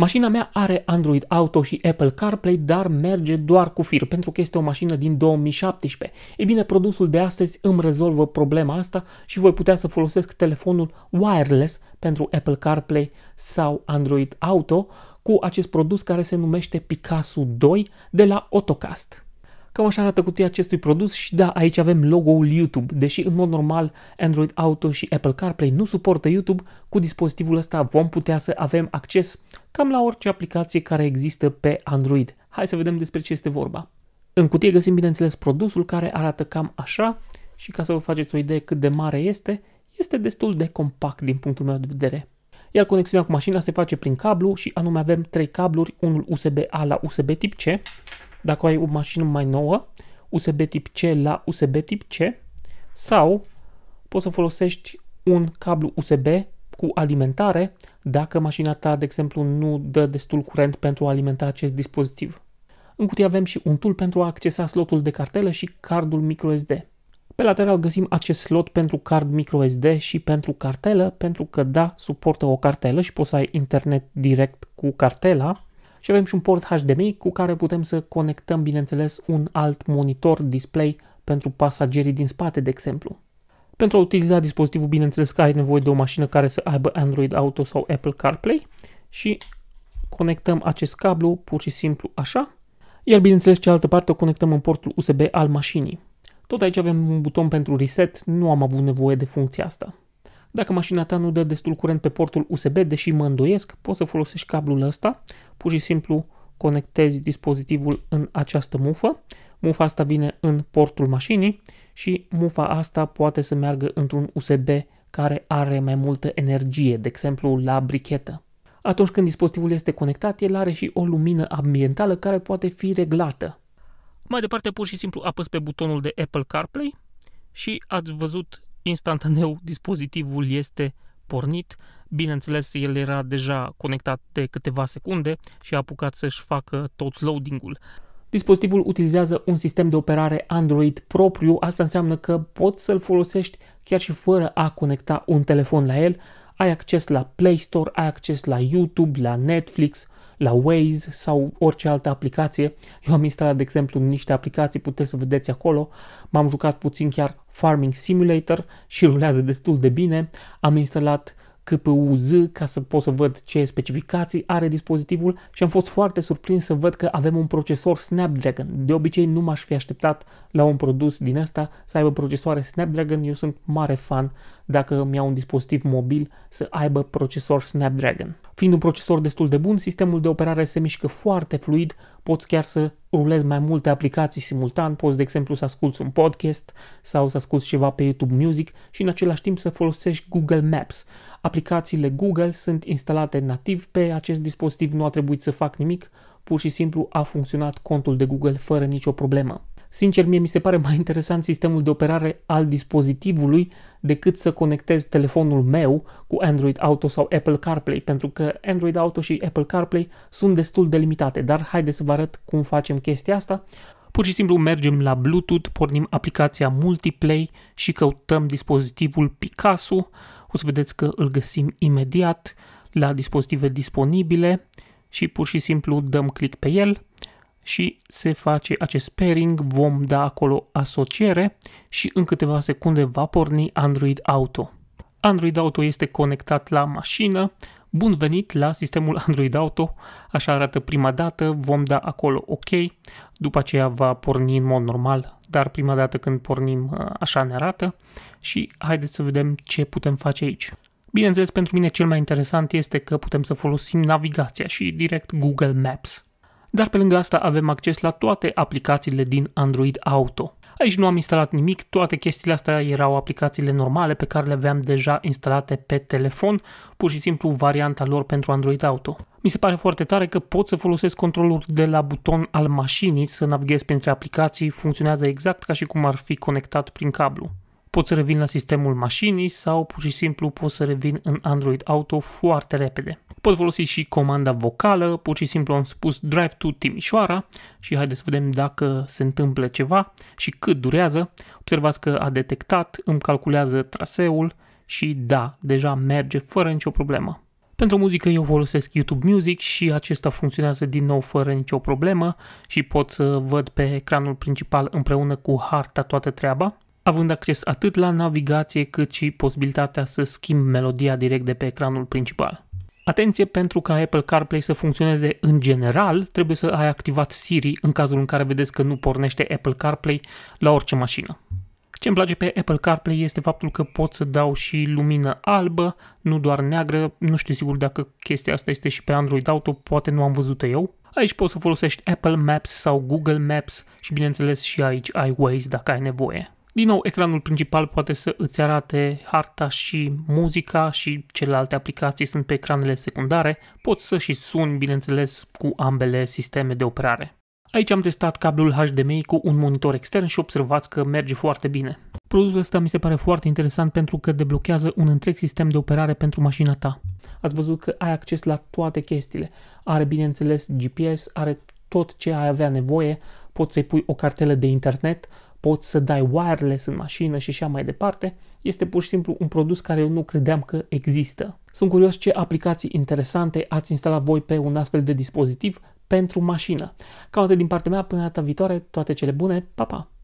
Mașina mea are Android Auto și Apple CarPlay, dar merge doar cu fir, pentru că este o mașină din 2017. Ei bine, produsul de astăzi îmi rezolvă problema asta și voi putea să folosesc telefonul wireless pentru Apple CarPlay sau Android Auto cu acest produs care se numește Picasso 2 de la Autocast. Cam așa arată cutia acestui produs și da, aici avem logo-ul YouTube. Deși în mod normal Android Auto și Apple CarPlay nu suportă YouTube, cu dispozitivul ăsta vom putea să avem acces cam la orice aplicație care există pe Android. Hai să vedem despre ce este vorba. În cutie găsim bineînțeles produsul care arată cam așa și ca să vă faceți o idee cât de mare este, este destul de compact din punctul meu de vedere. Iar conexiunea cu mașina se face prin cablu și anume avem trei cabluri, unul USB-A la USB tip C, dacă ai o mașină mai nouă, USB tip C la USB tip C sau poți să folosești un cablu USB cu alimentare dacă mașina ta, de exemplu, nu dă destul curent pentru a alimenta acest dispozitiv. În cutie avem și un tool pentru a accesa slotul de cartelă și cardul microSD. Pe lateral găsim acest slot pentru card microSD și pentru cartelă, pentru că da, suportă o cartelă și poți să ai internet direct cu cartela, și avem și un port HDMI cu care putem să conectăm, bineînțeles, un alt monitor display pentru pasagerii din spate, de exemplu. Pentru a utiliza dispozitivul, bineînțeles că ai nevoie de o mașină care să aibă Android Auto sau Apple CarPlay și conectăm acest cablu pur și simplu așa, iar bineînțeles cealaltă parte o conectăm în portul USB al mașinii. Tot aici avem un buton pentru reset, nu am avut nevoie de funcția asta. Dacă mașina ta nu dă destul curent pe portul USB, deși mă îndoiesc, poți să folosești cablul ăsta, pur și simplu conectezi dispozitivul în această mufă, mufa asta vine în portul mașinii și mufa asta poate să meargă într-un USB care are mai multă energie, de exemplu la brichetă. Atunci când dispozitivul este conectat, el are și o lumină ambientală care poate fi reglată. Mai departe, pur și simplu apăs pe butonul de Apple CarPlay și ați văzut instantaneu dispozitivul este pornit. Bineînțeles, el era deja conectat de câteva secunde și a apucat să-și facă tot loading-ul. Dispozitivul utilizează un sistem de operare Android propriu, asta înseamnă că poți să-l folosești chiar și fără a conecta un telefon la el. Ai acces la Play Store, ai acces la YouTube, la Netflix, la Waze sau orice altă aplicație. Eu am instalat, de exemplu, niște aplicații, puteți să vedeți acolo. M-am jucat puțin chiar Farming Simulator și rulează destul de bine. Am instalat cpu z ca să pot să văd ce specificații are dispozitivul și am fost foarte surprins să văd că avem un procesor Snapdragon. De obicei nu m-aș fi așteptat la un produs din asta să aibă procesoare Snapdragon, eu sunt mare fan dacă îmi iau un dispozitiv mobil să aibă procesor Snapdragon. Fiind un procesor destul de bun, sistemul de operare se mișcă foarte fluid, poți chiar să rulezi mai multe aplicații simultan, poți de exemplu să asculti un podcast sau să asculti ceva pe YouTube Music și în același timp să folosești Google Maps. Aplicațiile Google sunt instalate nativ pe acest dispozitiv, nu a trebuit să fac nimic, pur și simplu a funcționat contul de Google fără nicio problemă. Sincer, mie mi se pare mai interesant sistemul de operare al dispozitivului decât să conectez telefonul meu cu Android Auto sau Apple CarPlay, pentru că Android Auto și Apple CarPlay sunt destul de limitate, dar haideți să vă arăt cum facem chestia asta. Pur și simplu mergem la Bluetooth, pornim aplicația Multiplay și căutăm dispozitivul Picasso. O să vedeți că îl găsim imediat la dispozitive disponibile și pur și simplu dăm click pe el și se face acest pairing, vom da acolo asociere și în câteva secunde va porni Android Auto. Android Auto este conectat la mașină, Bun venit la sistemul Android Auto, așa arată prima dată, vom da acolo OK, după aceea va porni în mod normal, dar prima dată când pornim uh, așa ne arată și haideți să vedem ce putem face aici. Bineînțeles, pentru mine cel mai interesant este că putem să folosim navigația și direct Google Maps dar pe lângă asta avem acces la toate aplicațiile din Android Auto. Aici nu am instalat nimic, toate chestiile astea erau aplicațiile normale pe care le aveam deja instalate pe telefon, pur și simplu varianta lor pentru Android Auto. Mi se pare foarte tare că pot să folosesc controlul de la buton al mașinii să navighez printre aplicații, funcționează exact ca și cum ar fi conectat prin cablu pot să revin la sistemul mașinii sau pur și simplu pot să revin în Android Auto foarte repede. Pot folosi și comanda vocală, pur și simplu am spus Drive to Timișoara și haideți să vedem dacă se întâmplă ceva și cât durează. Observați că a detectat, îmi calculează traseul și da, deja merge fără nicio problemă. Pentru muzică eu folosesc YouTube Music și acesta funcționează din nou fără nicio problemă și pot să văd pe ecranul principal împreună cu harta toată treaba având acces atât la navigație cât și posibilitatea să schimb melodia direct de pe ecranul principal. Atenție, pentru ca Apple CarPlay să funcționeze în general, trebuie să ai activat Siri în cazul în care vedeți că nu pornește Apple CarPlay la orice mașină. Ce îmi place pe Apple CarPlay este faptul că pot să dau și lumină albă, nu doar neagră, nu știu sigur dacă chestia asta este și pe Android Auto, poate nu am văzut-o eu. Aici poți să folosești Apple Maps sau Google Maps și bineînțeles și aici ai Waze dacă ai nevoie. Din nou, ecranul principal poate să îți arate harta și muzica și celelalte aplicații sunt pe ecranele secundare, poți să și suni, bineînțeles, cu ambele sisteme de operare. Aici am testat cablul HDMI cu un monitor extern și observați că merge foarte bine. Produsul ăsta mi se pare foarte interesant pentru că deblochează un întreg sistem de operare pentru mașina ta. Ați văzut că ai acces la toate chestiile. Are, bineînțeles, GPS, are tot ce ai avea nevoie, poți să-i pui o cartelă de internet, poți să dai wireless în mașină și așa mai departe, este pur și simplu un produs care eu nu credeam că există. Sunt curios ce aplicații interesante ați instalat voi pe un astfel de dispozitiv pentru mașină. Cam atât din partea mea, până data viitoare, toate cele bune, pa, pa!